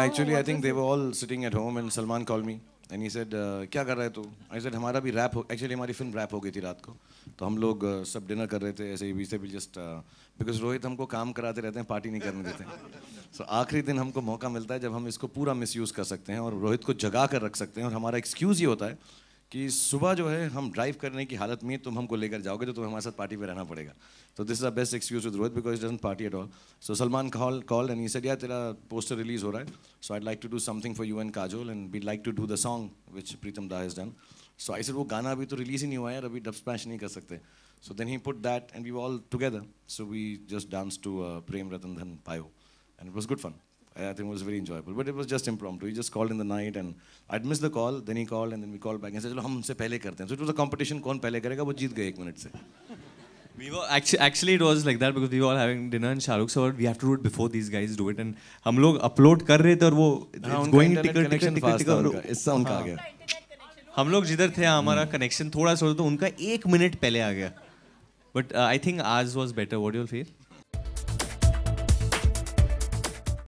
Actually I think they were all sitting at home and Salman call me and he said क्या कर रहा है तू आई सेड हमारा भी रैप एक्चुअली हमारी फिल्म रैप हो गई थी रात को तो हम लोग uh, सब डिनर कर रहे थे ऐसे ही बीच भी जस्ट बिकॉज रोहित हमको काम कराते रहते हैं पार्टी नहीं करने देते सो so, आखिरी दिन हमको मौका मिलता है जब हम इसको पूरा मिस कर सकते हैं और रोहित को जगा कर रख सकते हैं और हमारा एक्सक्यूज़ ये होता है कि सुबह जो है हम ड्राइव करने की हालत में तुम हमको लेकर जाओगे तो तुम्हें हमारे साथ पार्टी पे रहना पड़ेगा तो this is the best excuse with Rohit because doesn't party at all so Salman call call and he yeah तेरा पोस्टर रिलीज हो रहा है so I like to do something for you and Kajol and we like to do the song which Pritam da is done so I sir वो गाना अभी तो release ही नहीं हुआ है अभी डब स्पैश नहीं कर सकते so then he put that and we all together so we just dance to Prem Ratan Dhan Payo and it was good fun I think it was very enjoyable. But it was just impromptu. He just called in the night and I'd missed the call. Then he called and then we called back and said, चलो हम उनसे पहले करते So it was a competition. कौन पहले करेगा वो जीत गए एक minute से. We were actually, actually it was like that because we were all having dinner and Shahrukh said we have to do it before these guys do it and हम लोग upload कर रहे थे और वो it's going ticker ticker ticker ticker इससे उनका आ गया हम लोग जिधर थे हमारा कनेक्शन थोड़ा सा तो उनका एक मिनट पहले आ गया बट आई थिंक आज was better what you'll feel